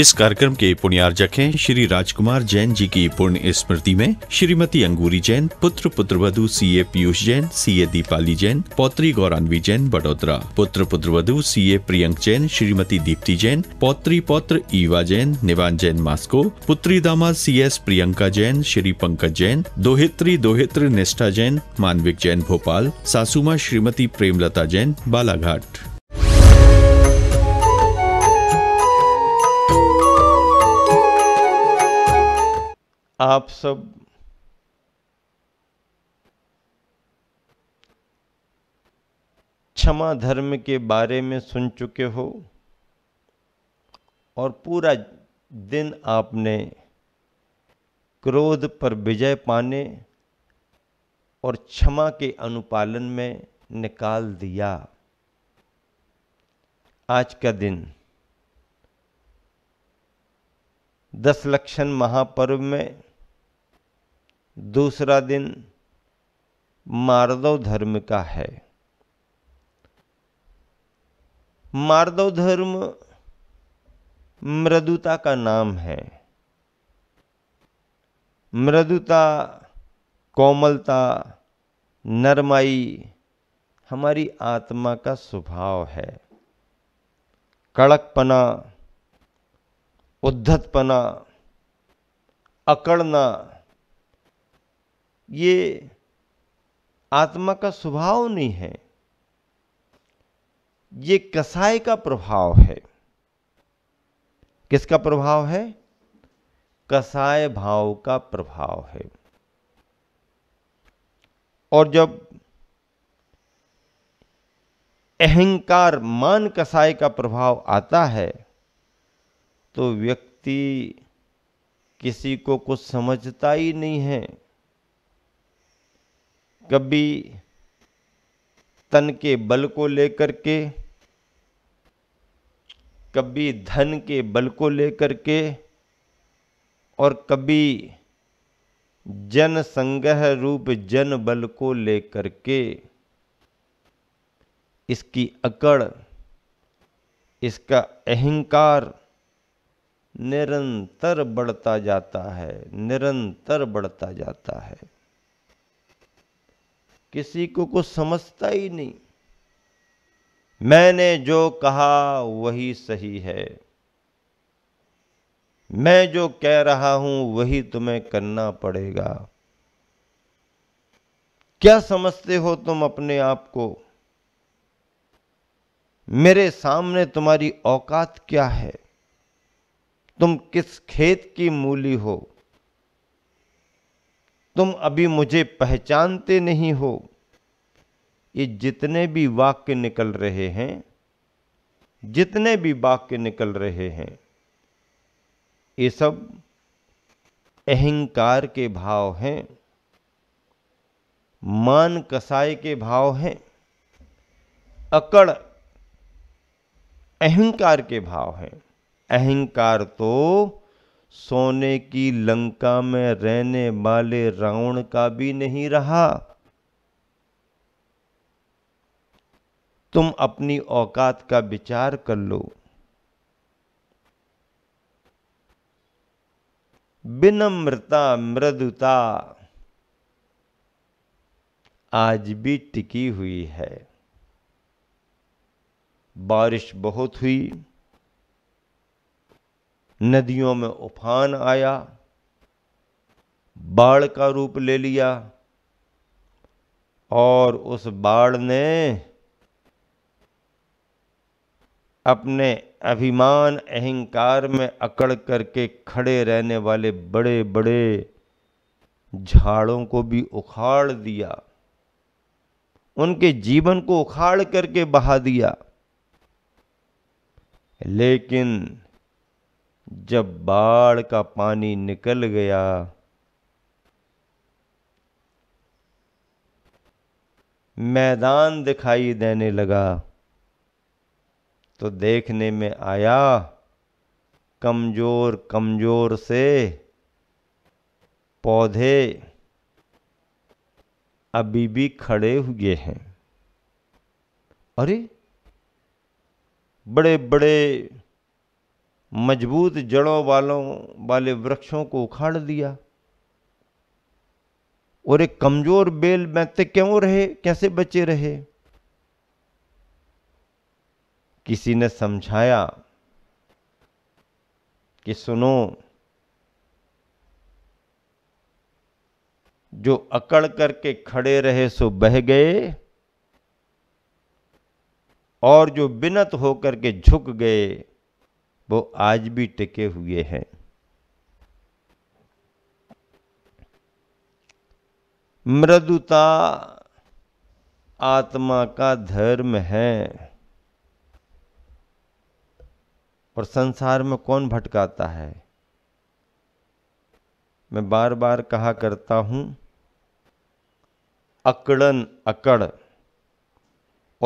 इस कार्यक्रम के पुण्यार्जक हैं श्री राजकुमार जैन जी की पुण्य स्मृति में श्रीमती अंगूरी जैन पुत्र पुत्रवधु सी ए पीयूष जैन सी ए दीपाली जैन पौत्री गौरानवी जैन बड़ोदरा पुत्र पुत्रवधु सी ए प्रियंक जैन श्रीमती दीप्ति जैन पौत्री पौत्र ईवा जैन निवान जैन मास्को पुत्री दामाद सी एस प्रियंका जैन श्री पंकज जैन दोहित्री दोहित्र निष्ठा जैन मानविक जैन भोपाल सासुमा श्रीमती प्रेमलता जैन बालाघाट आप सब क्षमा धर्म के बारे में सुन चुके हो और पूरा दिन आपने क्रोध पर विजय पाने और क्षमा के अनुपालन में निकाल दिया आज का दिन दस लक्षण महापर्व में दूसरा दिन मार्दव धर्म का है मार्दव धर्म मृदुता का नाम है मृदुता कोमलता नरमाई हमारी आत्मा का स्वभाव है कड़कपना उद्धतपना अकड़ना ये आत्मा का स्वभाव नहीं है ये कसाय का प्रभाव है किसका प्रभाव है कसाय भाव का प्रभाव है और जब अहंकार मान कसाय का प्रभाव आता है तो व्यक्ति किसी को कुछ समझता ही नहीं है कभी तन के बल को लेकर के कभी धन के बल को लेकर के और कभी जन संग्रह रूप जन बल को लेकर के इसकी अकड़ इसका अहंकार निरंतर बढ़ता जाता है निरंतर बढ़ता जाता है किसी को कुछ समझता ही नहीं मैंने जो कहा वही सही है मैं जो कह रहा हूं वही तुम्हें करना पड़ेगा क्या समझते हो तुम अपने आप को मेरे सामने तुम्हारी औकात क्या है तुम किस खेत की मूली हो तुम अभी मुझे पहचानते नहीं हो ये जितने भी वाक्य निकल रहे हैं जितने भी वाक्य निकल रहे हैं ये सब अहंकार के भाव हैं मान कसाई के भाव हैं अकड़ अहंकार के भाव हैं अहंकार तो सोने की लंका में रहने वाले रावण का भी नहीं रहा तुम अपनी औकात का विचार कर लो विनम्रता मृदुता आज भी टिकी हुई है बारिश बहुत हुई नदियों में उफान आया बाढ़ का रूप ले लिया और उस बाढ़ ने अपने अभिमान अहंकार में अकड़ करके खड़े रहने वाले बड़े बड़े झाड़ों को भी उखाड़ दिया उनके जीवन को उखाड़ करके बहा दिया लेकिन जब बाढ़ का पानी निकल गया मैदान दिखाई देने लगा तो देखने में आया कमजोर कमजोर से पौधे अभी भी खड़े हुए हैं अरे बड़े बड़े मजबूत जड़ों वालों वाले वृक्षों को उखाड़ दिया और एक कमजोर बेल में ते क्यों रहे कैसे बचे रहे किसी ने समझाया कि सुनो जो अकड़ करके खड़े रहे सो बह गए और जो बिनत होकर के झुक गए वो आज भी टिके हुए हैं मृदुता आत्मा का धर्म है और संसार में कौन भटकाता है मैं बार बार कहा करता हूं अकड़न अकड़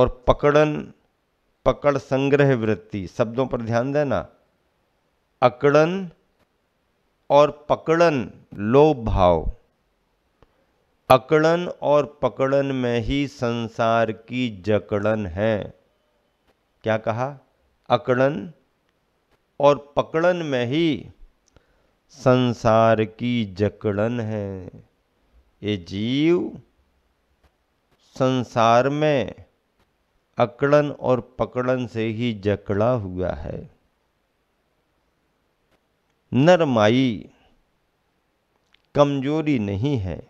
और पकड़न पकड़ संग्रह वृत्ति शब्दों पर ध्यान देना अकड़न और पकड़न लोभ भाव अकड़न और पकड़न में ही संसार की जकड़न है क्या कहा अकड़न और पकड़न में ही संसार की जकड़न है ये जीव संसार में अकड़न और पकड़न से ही जकड़ा हुआ है नरमाई कमजोरी नहीं है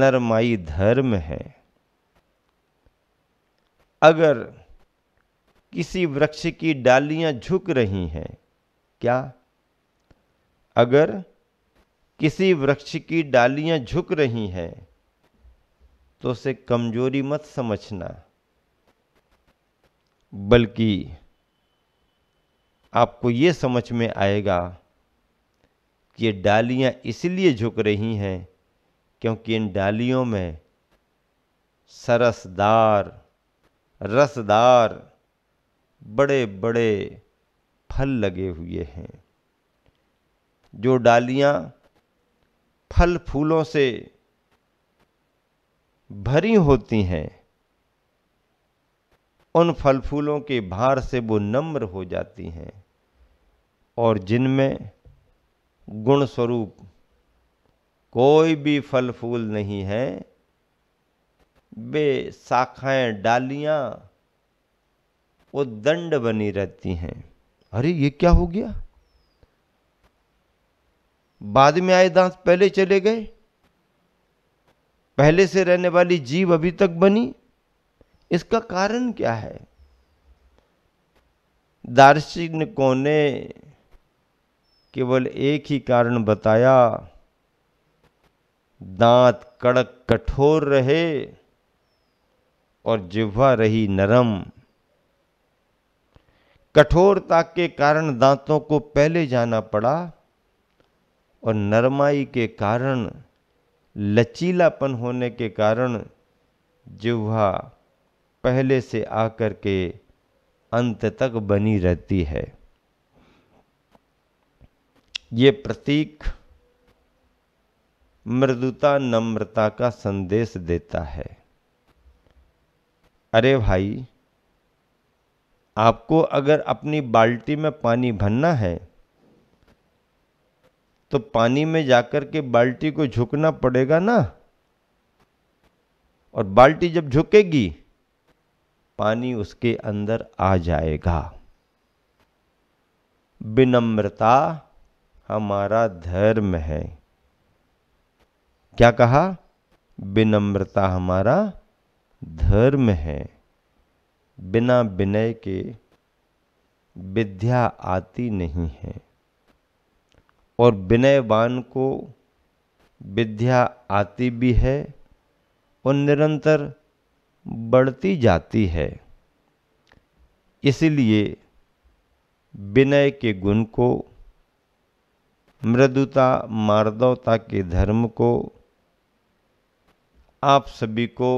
नरमाई धर्म है अगर किसी वृक्ष की डालियां झुक रही हैं क्या अगर किसी वृक्ष की डालियां झुक रही हैं तो उसे कमजोरी मत समझना बल्कि आपको ये समझ में आएगा कि ये डालियाँ इसलिए झुक रही हैं क्योंकि इन डालियों में सरसदार रसदार बड़े बड़े फल लगे हुए हैं जो डालियाँ फल फूलों से भरी होती हैं उन फल फूलों के भार से वो नम्र हो जाती हैं और जिनमें गुण स्वरूप कोई भी फल फूल नहीं है वे शाखाएं डालियां वो दंड बनी रहती हैं अरे ये क्या हो गया बाद में आए दांत पहले चले गए पहले से रहने वाली जीव अभी तक बनी इसका कारण क्या है दार्शनिकों ने केवल एक ही कारण बताया दांत कड़क कठोर रहे और जिह्वा रही नरम कठोरता के कारण दांतों को पहले जाना पड़ा और नरमाई के कारण लचीलापन होने के कारण जिह्वा पहले से आकर के अंत तक बनी रहती है ये प्रतीक मृदुता नम्रता का संदेश देता है अरे भाई आपको अगर अपनी बाल्टी में पानी भरना है तो पानी में जाकर के बाल्टी को झुकना पड़ेगा ना और बाल्टी जब झुकेगी पानी उसके अंदर आ जाएगा विनम्रता हमारा धर्म है क्या कहा विनम्रता हमारा धर्म है बिना विनय के विद्या आती नहीं है और विनयवान को विद्या आती भी है और निरंतर बढ़ती जाती है इसलिए विनय के गुण को मृदुता मार्दवता के धर्म को आप सभी को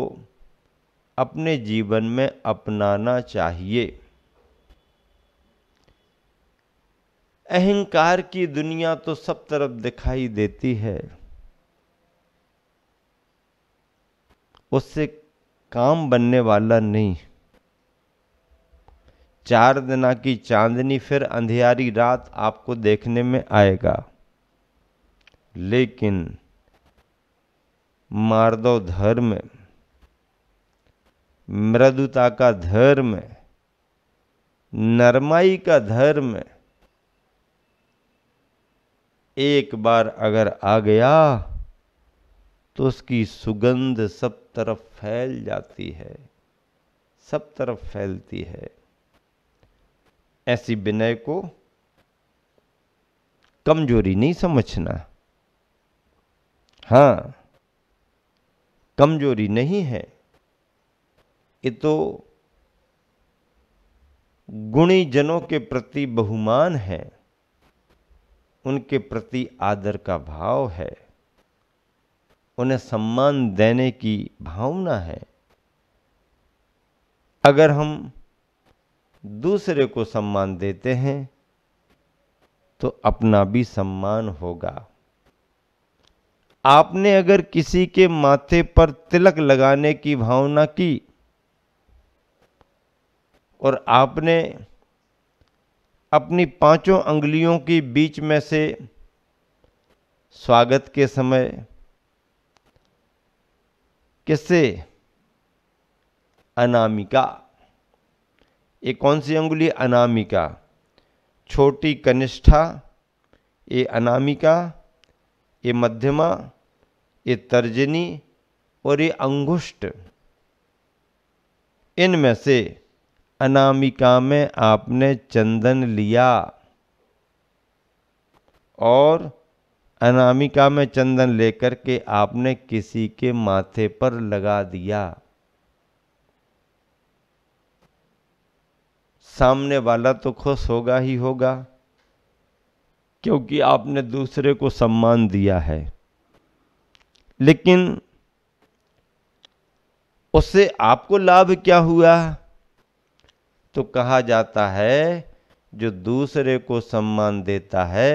अपने जीवन में अपनाना चाहिए अहंकार की दुनिया तो सब तरफ दिखाई देती है उससे काम बनने वाला नहीं चार दिना की चांदनी फिर अंधेरी रात आपको देखने में आएगा लेकिन मार्दव धर्म मृदुता का धर्म नरमाई का धर्म एक बार अगर आ गया तो उसकी सुगंध सब तरफ फैल जाती है सब तरफ फैलती है ऐसी विनय को कमजोरी नहीं समझना हाँ कमजोरी नहीं है ये तो गुणी जनों के प्रति बहुमान है उनके प्रति आदर का भाव है उन्हें सम्मान देने की भावना है अगर हम दूसरे को सम्मान देते हैं तो अपना भी सम्मान होगा आपने अगर किसी के माथे पर तिलक लगाने की भावना की और आपने अपनी पांचों अंगुलियों के बीच में से स्वागत के समय किससे अनामिका ये कौन सी अंगुली अनामिका छोटी कनिष्ठा ये अनामिका ये मध्यमा ये तर्जनी और ये अंगुष्ट इनमें से अनामिका में आपने चंदन लिया और अनामिका में चंदन लेकर के आपने किसी के माथे पर लगा दिया सामने वाला तो खुश होगा ही होगा क्योंकि आपने दूसरे को सम्मान दिया है लेकिन उससे आपको लाभ क्या हुआ तो कहा जाता है जो दूसरे को सम्मान देता है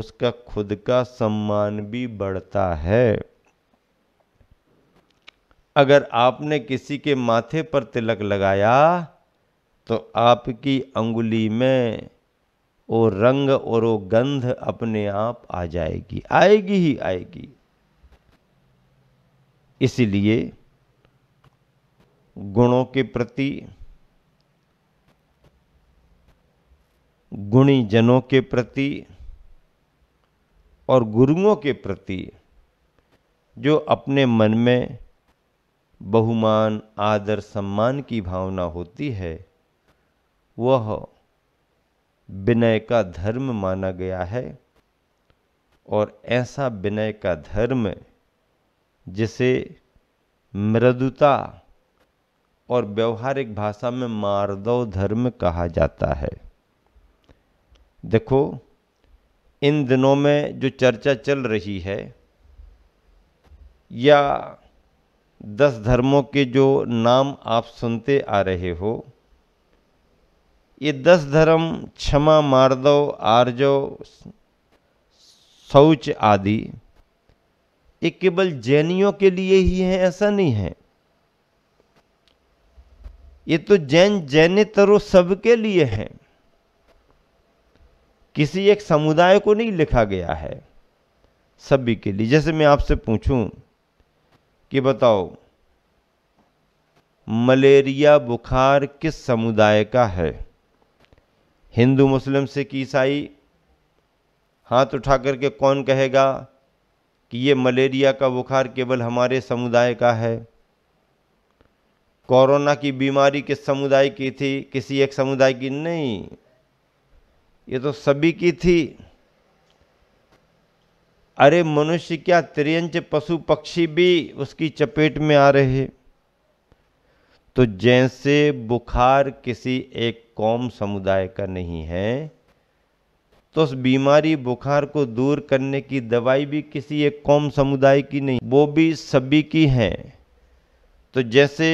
उसका खुद का सम्मान भी बढ़ता है अगर आपने किसी के माथे पर तिलक लगाया तो आपकी अंगुली में वो रंग और वो गंध अपने आप आ जाएगी आएगी ही आएगी इसलिए गुणों के प्रति गुणी जनों के प्रति और गुरुओं के प्रति जो अपने मन में बहुमान आदर सम्मान की भावना होती है वह विनय का धर्म माना गया है और ऐसा विनय का धर्म जिसे मृदुता और व्यवहारिक भाषा में मार्दव धर्म कहा जाता है देखो इन दिनों में जो चर्चा चल रही है या दस धर्मों के जो नाम आप सुनते आ रहे हो ये दस धर्म क्षमा मार्दव आर्जव शौच आदि ये केवल जैनियों के लिए ही है ऐसा नहीं है ये तो जैन जैनितरो सबके लिए हैं किसी एक समुदाय को नहीं लिखा गया है सभी के लिए जैसे मैं आपसे पूछूं कि बताओ मलेरिया बुखार किस समुदाय का है हिंदू मुस्लिम सिख ईसाई हाथ उठा करके कौन कहेगा कि ये मलेरिया का बुखार केवल हमारे समुदाय का है कोरोना की बीमारी किस समुदाय की थी किसी एक समुदाय की नहीं ये तो सभी की थी अरे मनुष्य क्या त्रियंच पशु पक्षी भी उसकी चपेट में आ रहे तो जैसे बुखार किसी एक कौम समुदाय का नहीं है तो उस बीमारी बुखार को दूर करने की दवाई भी किसी एक कौम समुदाय की नहीं वो भी सभी की हैं तो जैसे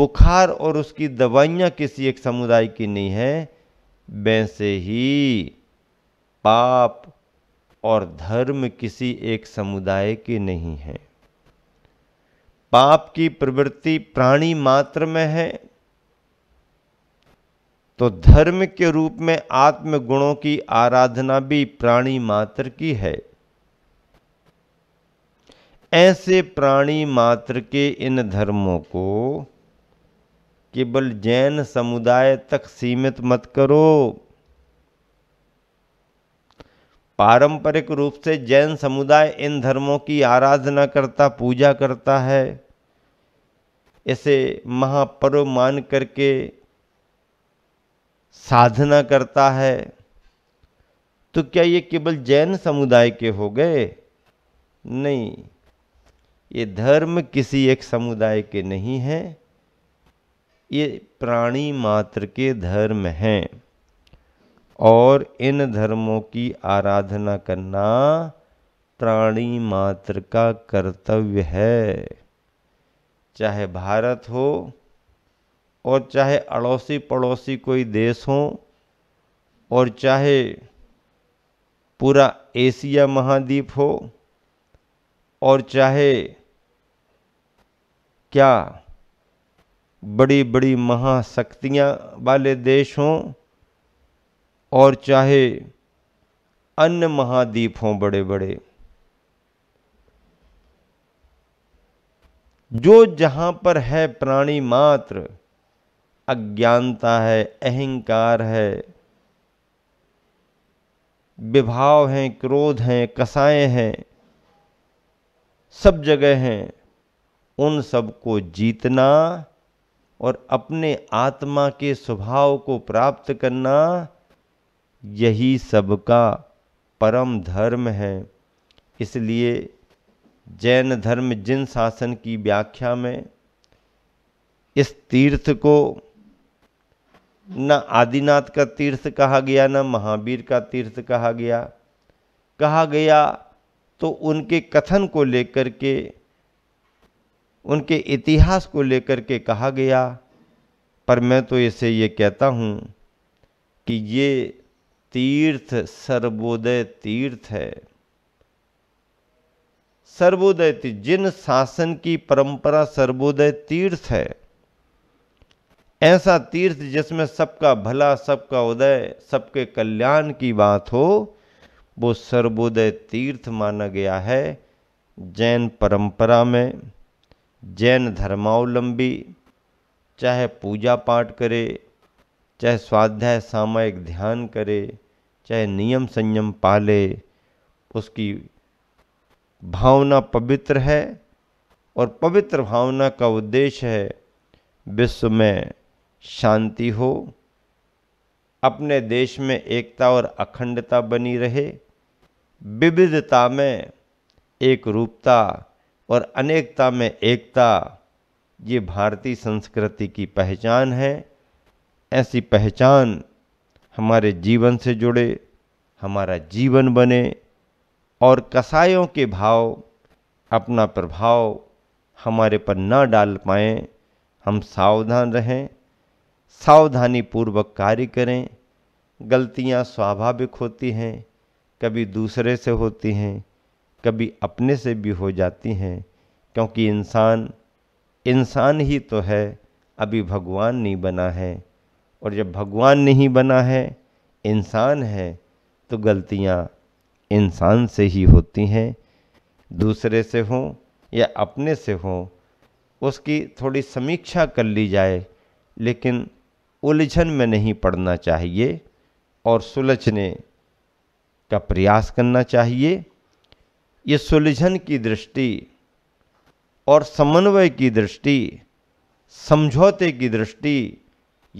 बुखार और उसकी दवाइयाँ किसी एक समुदाय की नहीं है वैसे ही पाप और धर्म किसी एक समुदाय के नहीं है पाप की प्रवृत्ति प्राणी मात्र में है तो धर्म के रूप में आत्म गुणों की आराधना भी प्राणी मात्र की है ऐसे प्राणी मात्र के इन धर्मों को केवल जैन समुदाय तक सीमित मत करो पारंपरिक रूप से जैन समुदाय इन धर्मों की आराधना करता पूजा करता है इसे महापर्व मान करके साधना करता है तो क्या ये केवल जैन समुदाय के हो गए नहीं ये धर्म किसी एक समुदाय के नहीं हैं ये प्राणी मात्र के धर्म हैं और इन धर्मों की आराधना करना प्राणी मात्र का कर्तव्य है चाहे भारत हो और चाहे अड़ोसी पड़ोसी कोई देश हो और चाहे पूरा एशिया महाद्वीप हो और चाहे क्या बड़ी बड़ी महाशक्तियाँ वाले देश हों और चाहे अन्य महाद्वीप हों बड़े बड़े जो जहाँ पर है प्राणी मात्र अज्ञानता है अहंकार है विभाव हैं क्रोध हैं कसाएँ हैं सब जगह हैं उन सब को जीतना और अपने आत्मा के स्वभाव को प्राप्त करना यही सबका परम धर्म है इसलिए जैन धर्म जिन शासन की व्याख्या में इस तीर्थ को न आदिनाथ का तीर्थ कहा गया न महावीर का तीर्थ कहा गया कहा गया तो उनके कथन को लेकर के उनके इतिहास को लेकर के कहा गया पर मैं तो इसे ये कहता हूँ कि ये तीर्थ सर्वोदय तीर्थ है सर्वोदय तीर्थ जिन शासन की परंपरा सर्वोदय तीर्थ है ऐसा तीर्थ जिसमें सबका भला सबका उदय सबके कल्याण की बात हो वो सर्वोदय तीर्थ माना गया है जैन परंपरा में जैन धर्मावलंबी चाहे पूजा पाठ करे चाहे स्वाध्याय सामयिक ध्यान करे चाहे नियम संयम पाले उसकी भावना पवित्र है और पवित्र भावना का उद्देश्य है विश्व में शांति हो अपने देश में एकता और अखंडता बनी रहे विविधता में एक रूपता और अनेकता में एकता ये भारतीय संस्कृति की पहचान है ऐसी पहचान हमारे जीवन से जुड़े हमारा जीवन बने और कसायों के भाव अपना प्रभाव हमारे पर ना डाल पाएँ हम सावधान रहें सावधानी पूर्वक कार्य करें गलतियां स्वाभाविक होती हैं कभी दूसरे से होती हैं कभी अपने से भी हो जाती हैं क्योंकि इंसान इंसान ही तो है अभी भगवान नहीं बना है और जब भगवान नहीं बना है इंसान है तो गलतियाँ इंसान से ही होती हैं दूसरे से हों या अपने से हों उसकी थोड़ी समीक्षा कर ली जाए लेकिन उलझन में नहीं पड़ना चाहिए और सुलझने का प्रयास करना चाहिए ये सुलझन की दृष्टि और समन्वय की दृष्टि समझौते की दृष्टि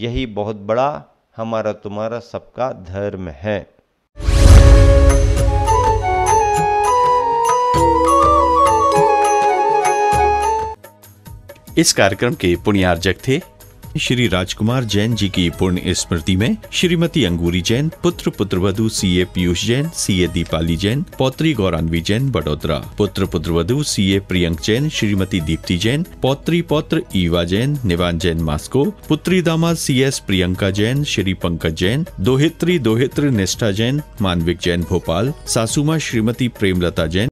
यही बहुत बड़ा हमारा तुम्हारा सबका धर्म है इस कार्यक्रम के पुण्यार्जक थे श्री राजकुमार जैन जी की पुण्य स्मृति में श्रीमती अंगूरी जैन पुत्र पुत्रवधु सी ए पीयूष जैन सी ए दीपाली जैन पौत्री गौरान्वी जैन बड़ोदरा पुत्र पुत्रवधु सी ए प्रियंक जैन श्रीमती दीप्ति जैन पौत्री पौत्र ईवा जैन निवान जैन मास्को पुत्री दामाद सी एस प्रियंका जैन श्री पंकज जैन दोहित्री दोहित्र निष्ठा जैन मानविक जैन भोपाल सासुमा श्रीमती प्रेमलता जैन